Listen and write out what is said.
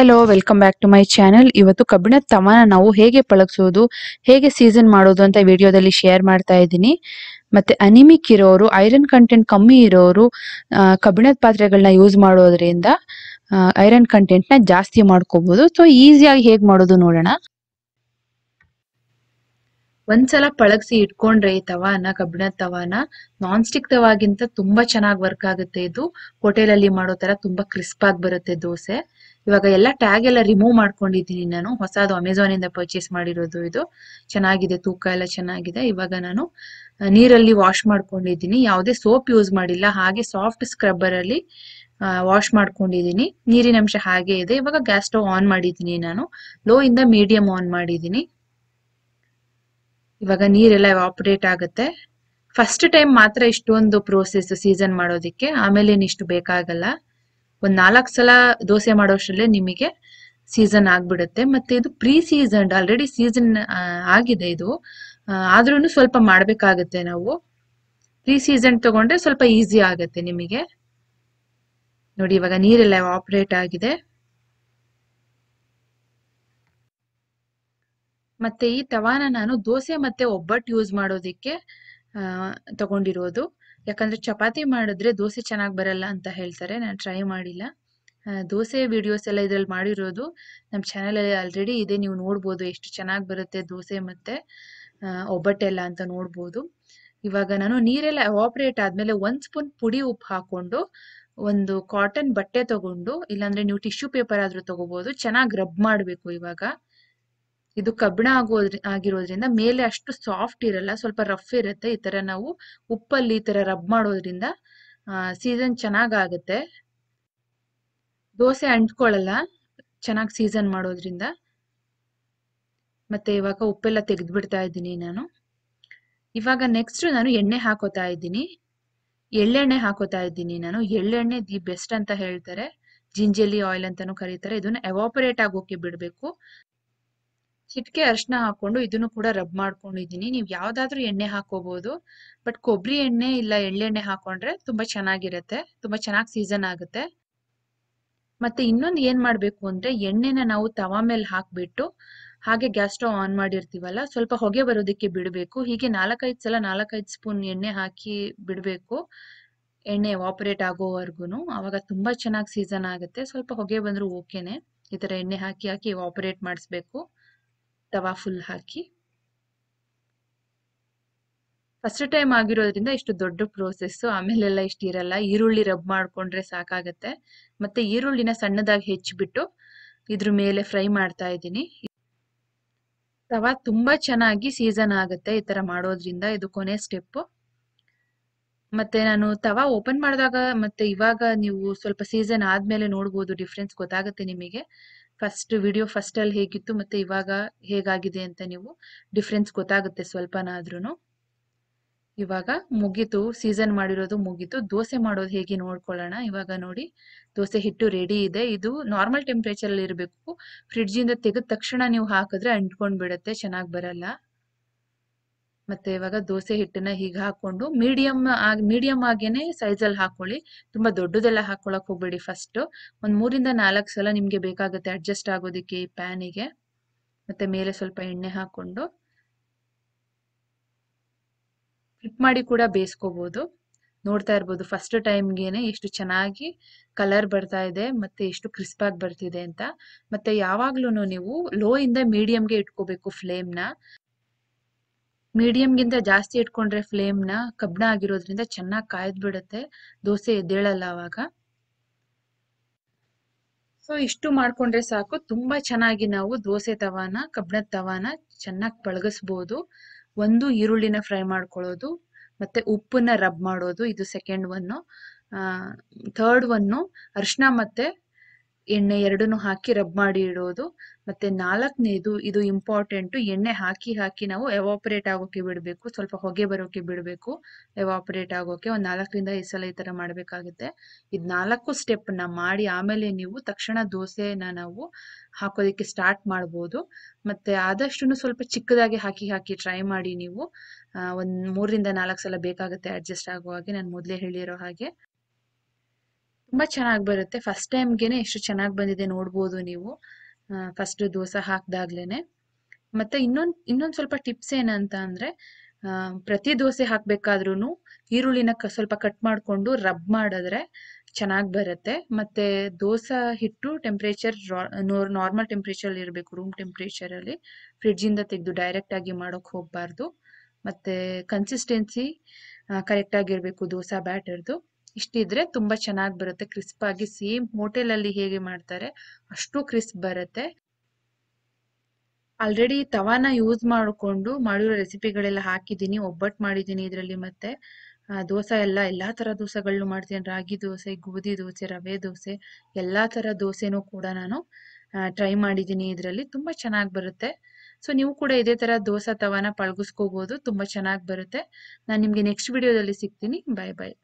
hello welcome back to my channel ಇವತ್ತು ಕಬ್ಬಿಣದ ತವನ ನಾವು ಹೇಗೆ ಪಳಗಿಸೋದು ಹೇಗೆ ಸೀಸನ್ ಮಾಡೋದು ಅಂತ ವಿಡಿಯೋದಲ್ಲಿ ಶೇರ್ ಮಾಡ್ತಾ ಇದ್ದೀನಿ ಮತ್ತೆ ಅನಿಮಿಕ್ ಇರೋರು ಐರನ್ ಕಂಟೆಂಟ್ ಕಮ್ಮಿ ಇರೋರು ಕಬ್ಬಿಣದ ಪಾತ್ರೆಗಳನ್ನ ಯೂಸ್ ಮಾಡೋದ್ರಿಂದ ಐರನ್ ಕಂಟೆಂಟ್ನ ಜಾಸ್ತಿ ಮಾಡ್ಕೋಬಹುದು ಸೊ ಈಸಿಯಾಗಿ ಹೇಗೆ ಮಾಡೋದು ನೋಡೋಣ ಒಂದ್ಸಲ ಪಳಗಿಸಿ ಇಟ್ಕೊಂಡ್ರೆ ಈ ತವಾನ ಕಬ್ಬಿಣದ ತವಾನ ನಾನ್ ಸ್ಟಿಕ್ ತವಾಗಿಂತ ತುಂಬಾ ಚೆನ್ನಾಗಿ ವರ್ಕ್ ಆಗುತ್ತೆ ಇದು ಅಲ್ಲಿ ಮಾಡೋ ತರ ತುಂಬಾ ಕ್ರಿಸ್ಪ್ ಆಗಿ ಬರುತ್ತೆ ದೋಸೆ ಇವಾಗ ಎಲ್ಲ ಟ್ಯಾಗ್ ಎಲ್ಲ ರಿಮೂವ್ ಮಾಡ್ಕೊಂಡಿದ್ದೀನಿ ನಾನು ಹೊಸದು ಅಮೆಝಾನ್ ಇಂದ ಪರ್ಚೇಸ್ ಮಾಡಿರೋದು ಇದು ಚೆನ್ನಾಗಿದೆ ತೂಕ ಎಲ್ಲ ಚೆನ್ನಾಗಿದೆ ಇವಾಗ ನಾನು ನೀರಲ್ಲಿ ವಾಶ್ ಮಾಡ್ಕೊಂಡಿದ್ದೀನಿ ಯಾವುದೇ ಸೋಪ್ ಯೂಸ್ ಮಾಡಿಲ್ಲ ಹಾಗೆ ಸಾಫ್ಟ್ ಸ್ಕ್ರಬ್ಬರ್ ಅಲ್ಲಿ ವಾಶ್ ಮಾಡ್ಕೊಂಡಿದ್ದೀನಿ ನೀರಿನ ಅಂಶ ಹಾಗೆ ಇದೆ ಇವಾಗ ಗ್ಯಾಸ್ ಸ್ಟವ್ ಆನ್ ಮಾಡಿದ್ದೀನಿ ನಾನು ಲೋ ಇಂದ ಮೀಡಿಯಂ ಆನ್ ಮಾಡಿದ್ದೀನಿ ಇವಾಗ ನೀರೆಲ್ಲ ಆಪರೇಟ್ ಆಗುತ್ತೆ ಫಸ್ಟ್ ಟೈಮ್ ಮಾತ್ರ ಇಷ್ಟೊಂದು ಪ್ರೋಸೆಸ್ ಸೀಸನ್ ಮಾಡೋದಿಕ್ಕೆ ಆಮೇಲೆ ಇಷ್ಟು ಬೇಕಾಗಲ್ಲ ಒಂದ್ ನಾಲ್ಕು ಸಲ ದೋಸೆ ಮಾಡೋಷ್ಟರಲ್ಲೇ ನಿಮಗೆ ಸೀಸನ್ ಆಗ್ಬಿಡುತ್ತೆ ಮತ್ತೆ ಇದು ಪ್ರೀ ಸೀಸನ್ ಆಲ್ರೆಡಿ ಸೀಸನ್ ಆಗಿದೆ ಇದು ಆದ್ರೂ ಸ್ವಲ್ಪ ಮಾಡ್ಬೇಕಾಗತ್ತೆ ನಾವು ಪ್ರೀ ಸೀಸನ್ ತಗೊಂಡ್ರೆ ಸ್ವಲ್ಪ ಈಸಿ ಆಗುತ್ತೆ ನಿಮಗೆ ನೋಡಿ ಇವಾಗ ನೀರೆಲ್ಲ ಆಪರೇಟ್ ಆಗಿದೆ ಮತ್ತೆ ಈ ತವಾನ ನಾನು ದೋಸೆ ಮತ್ತೆ ಒಬ್ಬಟ್ಟು ಯೂಸ್ ಮಾಡೋದಿಕ್ಕೆ ತಗೊಂಡಿರೋದು ಯಾಕಂದ್ರೆ ಚಪಾತಿ ಮಾಡಿದ್ರೆ ದೋಸೆ ಚೆನ್ನಾಗಿ ಬರಲ್ಲ ಅಂತ ಹೇಳ್ತಾರೆ ನಾನು ಟ್ರೈ ಮಾಡಿಲ್ಲ ದೋಸೆ ವಿಡಿಯೋಸ್ ಎಲ್ಲ ಇದ್ರಲ್ಲಿ ಮಾಡಿರೋದು ನಮ್ಮ ಅಲ್ಲಿ ಆಲ್ರೆಡಿ ಇದೆ ನೀವು ನೋಡ್ಬೋದು ಎಷ್ಟು ಚೆನ್ನಾಗಿ ಬರುತ್ತೆ ದೋಸೆ ಮತ್ತೆ ಒಬ್ಬಟ್ಟೆಲ್ಲ ಅಂತ ನೋಡ್ಬೋದು ಇವಾಗ ನಾನು ನೀರೆಲ್ಲ ಆಪ್ರೇಟ್ ಆದಮೇಲೆ ಒಂದು ಸ್ಪೂನ್ ಪುಡಿ ಉಪ್ಪು ಹಾಕೊಂಡು ಒಂದು ಕಾಟನ್ ಬಟ್ಟೆ ತಗೊಂಡು ಇಲ್ಲಾಂದ್ರೆ ನೀವು ಟಿಶ್ಯೂ ಪೇಪರ್ ಆದ್ರೂ ತಗೋಬಹುದು ಚೆನ್ನಾಗಿ ರಬ್ ಮಾಡಬೇಕು ಇವಾಗ ಇದು ಕಬ್ಬಿಣ ಆಗೋದ್ರ ಆಗಿರೋದ್ರಿಂದ ಮೇಲೆ ಅಷ್ಟು ಸಾಫ್ಟ್ ಇರಲ್ಲ ಸ್ವಲ್ಪ ರಫ್ ಇರುತ್ತೆ ಈ ತರ ನಾವು ಉಪ್ಪಲ್ಲಿ ಈ ತರ ರಬ್ ಮಾಡೋದ್ರಿಂದ ಸೀಸನ್ ಆಗುತ್ತೆ ದೋಸೆ ಅಂಟ್ಕೊಳ್ಳಲ್ಲ ಚೆನ್ನಾಗಿ ಸೀಸನ್ ಮಾಡೋದ್ರಿಂದ ಮತ್ತೆ ಇವಾಗ ಉಪ್ಪೆಲ್ಲ ತೆಗೆದು ಬಿಡ್ತಾ ಇದ್ದೀನಿ ನಾನು ಇವಾಗ ನೆಕ್ಸ್ಟ್ ನಾನು ಎಣ್ಣೆ ಹಾಕೋತಾ ಇದ್ದೀನಿ ಎಳ್ಳೆಣ್ಣೆ ಹಾಕೋತಾ ಇದ್ದೀನಿ ನಾನು ಎಳ್ಳೆಣ್ಣೆ ದಿ ಬೆಸ್ಟ್ ಅಂತ ಹೇಳ್ತಾರೆ ಜಿಂಜಲಿ ಆಯಿಲ್ ಅಂತಾನು ಕರೀತಾರೆ ಇದನ್ನ ಎವಾಪರೇಟ್ ಆಗೋಕೆ ಬಿಡಬೇಕು ಚಿಟ್ಕೆ ಅರ್ಶನ ಹಾಕೊಂಡು ಇದನ್ನು ಕೂಡ ರಬ್ ಮಾಡ್ಕೊಂಡಿದ್ದೀನಿ ನೀವು ಯಾವ್ದಾದ್ರು ಎಣ್ಣೆ ಹಾಕೋಬಹುದು ಬಟ್ ಕೊಬ್ಬರಿ ಎಣ್ಣೆ ಇಲ್ಲ ಎಳ್ಳೆಣ್ಣೆ ಹಾಕೊಂಡ್ರೆ ತುಂಬಾ ಚೆನ್ನಾಗಿರುತ್ತೆ ತುಂಬಾ ಚೆನ್ನಾಗಿ ಸೀಸನ್ ಆಗುತ್ತೆ ಮತ್ತೆ ಇನ್ನೊಂದು ಏನ್ ಮಾಡ್ಬೇಕು ಅಂದ್ರೆ ಎಣ್ಣೆನ ನಾವು ತವಾ ಮೇಲೆ ಹಾಕ್ಬಿಟ್ಟು ಹಾಗೆ ಗ್ಯಾಸ್ ಸ್ಟವ್ ಆನ್ ಮಾಡಿರ್ತೀವಲ್ಲ ಸ್ವಲ್ಪ ಹೊಗೆ ಬರೋದಕ್ಕೆ ಬಿಡಬೇಕು ಹೀಗೆ ನಾಲ್ಕೈದು ಸಲ ನಾಲ್ಕೈದು ಸ್ಪೂನ್ ಎಣ್ಣೆ ಹಾಕಿ ಬಿಡಬೇಕು ಎಣ್ಣೆ ಆಪರೇಟ್ ಆಗೋವರೆಗೂ ಅವಾಗ ತುಂಬಾ ಚೆನ್ನಾಗಿ ಸೀಸನ್ ಆಗುತ್ತೆ ಸ್ವಲ್ಪ ಹೊಗೆ ಬಂದ್ರೂ ಓಕೆನೆ ಈ ತರ ಎಣ್ಣೆ ಹಾಕಿ ಹಾಕಿ ಆಪರೇಟ್ ಮಾಡಿಸ್ಬೇಕು ತವಾ ಫುಲ್ ಹಾಕಿ ಫಸ್ಟ್ ಟೈಮ್ ಆಗಿರೋದ್ರಿಂದ ಇಷ್ಟು ದೊಡ್ಡ ಪ್ರೋಸೆಸ್ಸು ಆಮೇಲೆಲ್ಲ ಇಷ್ಟು ಇರಲ್ಲ ಈರುಳ್ಳಿ ರಬ್ ಮಾಡಿಕೊಂಡ್ರೆ ಸಾಕಾಗತ್ತೆ ಮತ್ತೆ ಈರುಳ್ಳಿನ ಸಣ್ಣದಾಗಿ ಹೆಚ್ಚಿಬಿಟ್ಟು ಇದ್ರ ಮೇಲೆ ಫ್ರೈ ಮಾಡ್ತಾ ಇದ್ದೀನಿ ತವಾ ತುಂಬಾ ಚೆನ್ನಾಗಿ ಸೀಸನ್ ಆಗುತ್ತೆ ಈ ತರ ಮಾಡೋದ್ರಿಂದ ಇದು ಕೊನೆ ಸ್ಟೆಪ್ ಮತ್ತೆ ನಾನು ತವಾ ಓಪನ್ ಮಾಡಿದಾಗ ಮತ್ತೆ ಇವಾಗ ನೀವು ಸ್ವಲ್ಪ ಸೀಸನ್ ಆದ್ಮೇಲೆ ನೋಡ್ಬೋದು ಡಿಫ್ರೆನ್ಸ್ ಗೊತ್ತಾಗುತ್ತೆ ನಿಮಗೆ ಫಸ್ಟ್ ವಿಡಿಯೋ ಫಸ್ಟ್ ಅಲ್ಲಿ ಹೇಗಿತ್ತು ಮತ್ತೆ ಇವಾಗ ಹೇಗಾಗಿದೆ ಅಂತ ನೀವು ಡಿಫ್ರೆನ್ಸ್ ಗೊತ್ತಾಗುತ್ತೆ ಸ್ವಲ್ಪನಾದ್ರೂ ಇವಾಗ ಮುಗೀತು ಸೀಸನ್ ಮಾಡಿರೋದು ಮುಗೀತು ದೋಸೆ ಮಾಡೋದು ಹೇಗೆ ನೋಡ್ಕೊಳ್ಳೋಣ ಇವಾಗ ನೋಡಿ ದೋಸೆ ಹಿಟ್ಟು ರೆಡಿ ಇದೆ ಇದು ನಾರ್ಮಲ್ ಅಲ್ಲಿ ಇರಬೇಕು ಫ್ರಿಡ್ಜಿಂದ ತೆಗೆದ ತಕ್ಷಣ ನೀವು ಹಾಕಿದ್ರೆ ಬಿಡುತ್ತೆ ಚೆನ್ನಾಗಿ ಬರಲ್ಲ ಮತ್ತೆ ಇವಾಗ ದೋಸೆ ಹಿಟ್ಟನ್ನ ಹೀಗೆ ಹಾಕೊಂಡು ಮೀಡಿಯಂ ಆಗಿ ಮೀಡಿಯಂ ಆಗೇನೆ ಅಲ್ಲಿ ಹಾಕೊಳ್ಳಿ ತುಂಬಾ ದೊಡ್ಡದೆಲ್ಲ ಹಾಕೊಳಕ್ ಹೋಗ್ಬೇಡಿ ಫಸ್ಟ್ ಒಂದ್ ಮೂರಿಂದ ನಾಲ್ಕು ಸಲ ನಿಮ್ಗೆ ಬೇಕಾಗುತ್ತೆ ಅಡ್ಜಸ್ಟ್ ಆಗೋದಿಕ್ಕೆ ಈ ಪ್ಯಾನಿಗೆ ಮತ್ತೆ ಮೇಲೆ ಸ್ವಲ್ಪ ಎಣ್ಣೆ ಹಾಕೊಂಡು ಫ್ಲಿಪ್ ಮಾಡಿ ಕೂಡ ಬೇಯಿಸ್ಕೋಬಹುದು ನೋಡ್ತಾ ಇರ್ಬೋದು ಫಸ್ಟ್ ಟೈಮ್ಗೆನೆ ಎಷ್ಟು ಚೆನ್ನಾಗಿ ಕಲರ್ ಬರ್ತಾ ಇದೆ ಮತ್ತೆ ಎಷ್ಟು ಕ್ರಿಸ್ಪ್ ಆಗಿ ಬರ್ತಿದೆ ಅಂತ ಮತ್ತೆ ಯಾವಾಗ್ಲೂ ನೀವು ಲೋ ಇಂದ ಮೀಡಿಯಂಗೆ ಇಟ್ಕೋಬೇಕು ಫ್ಲೇಮ್ನ ಗಿಂತ ಜಾಸ್ತಿ ಇಟ್ಕೊಂಡ್ರೆ ಫ್ಲೇಮ್ನ ಕಬ್ಬಿಣ ಆಗಿರೋದ್ರಿಂದ ಚೆನ್ನಾಗಿ ಕಾಯ್ದ್ಬಿಡುತ್ತೆ ದೋಸೆ ಎದ್ದೇಳಲ್ಲ ಅವಾಗ ಸೊ ಇಷ್ಟು ಮಾಡ್ಕೊಂಡ್ರೆ ಸಾಕು ತುಂಬಾ ಚೆನ್ನಾಗಿ ನಾವು ದೋಸೆ ತವಾನ ಕಬ್ಬಿಣದ ತವಾನ ಚೆನ್ನಾಗಿ ಪಳಗಿಸ್ಬೋದು ಒಂದು ಈರುಳ್ಳಿನ ಫ್ರೈ ಮಾಡ್ಕೊಳ್ಳೋದು ಮತ್ತೆ ಉಪ್ಪನ್ನ ರಬ್ ಮಾಡೋದು ಇದು ಸೆಕೆಂಡ್ ಒನ್ನು ಥರ್ಡ್ ಒನ್ನು ಅರಿಶಿನ ಮತ್ತೆ ಎಣ್ಣೆ ಎರಡನ್ನು ಹಾಕಿ ರಬ್ ಮಾಡಿ ಇಡೋದು ಮತ್ತೆ ನಾಲ್ಕನೇದು ಇದು ಇಂಪಾರ್ಟೆಂಟ್ ಎಣ್ಣೆ ಹಾಕಿ ಹಾಕಿ ನಾವು ಎವಾಪರೇಟ್ ಆಗೋಕೆ ಬಿಡಬೇಕು ಸ್ವಲ್ಪ ಹೊಗೆ ಬರೋಕೆ ಬಿಡಬೇಕು ಎವಾಪರೇಟ್ ಆಗೋಕೆ ಒಂದು ನಾಲ್ಕರಿಂದ ಐದು ಸಲ ಈ ತರ ಮಾಡಬೇಕಾಗುತ್ತೆ ಇದು ನಾಲ್ಕು ಸ್ಟೆಪ್ ನ ಮಾಡಿ ಆಮೇಲೆ ನೀವು ತಕ್ಷಣ ದೋಸೆನ ನಾವು ಹಾಕೋದಕ್ಕೆ ಸ್ಟಾರ್ಟ್ ಮಾಡ್ಬೋದು ಮತ್ತೆ ಆದಷ್ಟು ಸ್ವಲ್ಪ ಚಿಕ್ಕದಾಗಿ ಹಾಕಿ ಹಾಕಿ ಟ್ರೈ ಮಾಡಿ ನೀವು ಒಂದ್ ಮೂರರಿಂದ ನಾಲ್ಕು ಸಲ ಬೇಕಾಗುತ್ತೆ ಅಡ್ಜಸ್ಟ್ ಆಗೋ ಹಾಗೆ ನಾನು ಮೊದಲೇ ಹೇಳಿರೋ ಹಾಗೆ ತುಂಬಾ ಚೆನ್ನಾಗಿ ಬರುತ್ತೆ ಫಸ್ಟ್ ಟೈಮ್ಗೆನೆ ಎಷ್ಟು ಚೆನ್ನಾಗಿ ಬಂದಿದೆ ನೋಡ್ಬೋದು ನೀವು ಫಸ್ಟ್ ದೋಸೆ ಹಾಕ್ದಾಗ್ಲೇನೆ ಮತ್ತೆ ಇನ್ನೊಂದು ಇನ್ನೊಂದು ಸ್ವಲ್ಪ ಟಿಪ್ಸ್ ಏನಂತ ಅಂದ್ರೆ ಪ್ರತಿ ದೋಸೆ ಹಾಕಬೇಕಾದ್ರೂ ಈರುಳ್ಳಿನ ಸ್ವಲ್ಪ ಕಟ್ ಮಾಡಿಕೊಂಡು ರಬ್ ಮಾಡಿದ್ರೆ ಚೆನ್ನಾಗಿ ಬರುತ್ತೆ ಮತ್ತೆ ದೋಸೆ ಹಿಟ್ಟು ಟೆಂಪ್ರೇಚರ್ ನಾರ್ಮಲ್ ಟೆಂಪ್ರೇಚರ್ ಇರಬೇಕು ರೂಮ್ ಟೆಂಪ್ರೇಚರಲ್ಲಿ ಫ್ರಿಡ್ಜಿಂದ ತೆಗೆದು ಆಗಿ ಮಾಡೋಕೆ ಹೋಗ್ಬಾರ್ದು ಮತ್ತೆ ಕನ್ಸಿಸ್ಟೆನ್ಸಿ ಆಗಿರ್ಬೇಕು ದೋಸೆ ಬ್ಯಾಟರ್ದು ಇಷ್ಟಿದ್ರೆ ತುಂಬಾ ಚೆನ್ನಾಗಿ ಬರುತ್ತೆ ಕ್ರಿಸ್ಪ್ ಆಗಿ ಸೇಮ್ ಹೋಟೆಲ್ ಅಲ್ಲಿ ಹೇಗೆ ಮಾಡ್ತಾರೆ ಅಷ್ಟು ಕ್ರಿಸ್ಪ್ ಬರುತ್ತೆ ಆಲ್ರೆಡಿ ತವಾನ ಯೂಸ್ ಮಾಡಿಕೊಂಡು ಮಾಡಿರೋ ರೆಸಿಪಿಗಳೆಲ್ಲ ಹಾಕಿದ್ದೀನಿ ಒಬ್ಬಟ್ಟು ಮಾಡಿದ್ದೀನಿ ಇದರಲ್ಲಿ ಮತ್ತೆ ದೋಸೆ ಎಲ್ಲ ಎಲ್ಲ ತರ ದೋಸೆಗಳನ್ನು ಮಾಡ್ತೀನಿ ರಾಗಿ ದೋಸೆ ಗೋಧಿ ದೋಸೆ ರವೆ ದೋಸೆ ಎಲ್ಲ ತರ ದೋಸೆನೂ ಕೂಡ ನಾನು ಟ್ರೈ ಮಾಡಿದ್ದೀನಿ ಇದರಲ್ಲಿ ತುಂಬಾ ಚೆನ್ನಾಗಿ ಬರುತ್ತೆ ಸೊ ನೀವು ಕೂಡ ಇದೇ ತರ ದೋಸೆ ತವಾನ ಪಳಗಿಸ್ಕೋಬೋದು ತುಂಬಾ ಚೆನ್ನಾಗಿ ಬರುತ್ತೆ ನಾನು ನಿಮಗೆ ನೆಕ್ಸ್ಟ್ ವಿಡಿಯೋದಲ್ಲಿ ಸಿಗ್ತೀನಿ ಬಾಯ್ ಬಾಯ್